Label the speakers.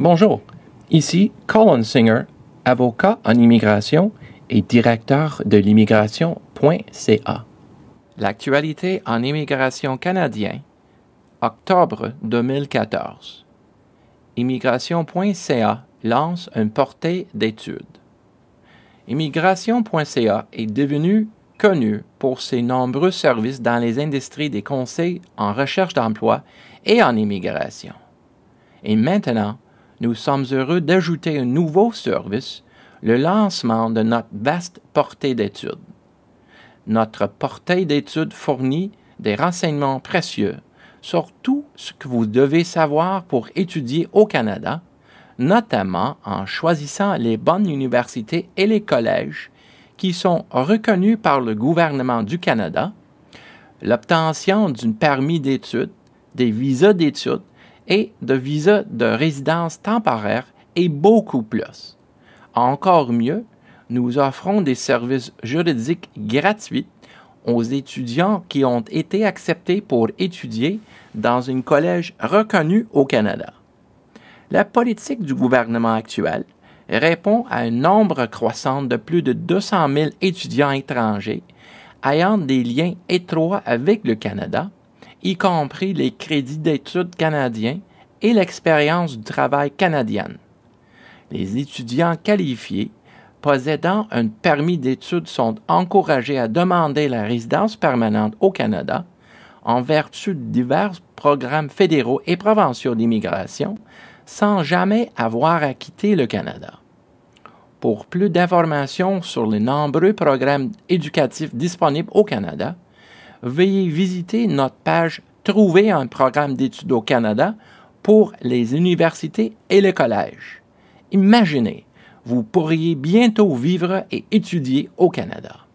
Speaker 1: Bonjour, ici Colin Singer, avocat en immigration et directeur de l'immigration.ca. L'actualité en immigration canadien, octobre 2014. Immigration.ca lance un portée d'études. Immigration.ca est devenu connu pour ses nombreux services dans les industries des conseils en recherche d'emploi et en immigration. Et maintenant, nous sommes heureux d'ajouter un nouveau service, le lancement de notre vaste portée d'études. Notre portée d'études fournit des renseignements précieux sur tout ce que vous devez savoir pour étudier au Canada, notamment en choisissant les bonnes universités et les collèges qui sont reconnus par le gouvernement du Canada, l'obtention d'un permis d'études, des visas d'études et de visa de résidence temporaire et beaucoup plus. Encore mieux, nous offrons des services juridiques gratuits aux étudiants qui ont été acceptés pour étudier dans un collège reconnu au Canada. La politique du gouvernement actuel répond à un nombre croissant de plus de 200 000 étudiants étrangers ayant des liens étroits avec le Canada y compris les crédits d'études canadiens et l'expérience du travail canadienne. Les étudiants qualifiés possédant un permis d'études sont encouragés à demander la résidence permanente au Canada en vertu de divers programmes fédéraux et provinciaux d'immigration sans jamais avoir à quitter le Canada. Pour plus d'informations sur les nombreux programmes éducatifs disponibles au Canada, veuillez visiter notre page Trouver un programme d'études au Canada pour les universités et les collèges. Imaginez, vous pourriez bientôt vivre et étudier au Canada.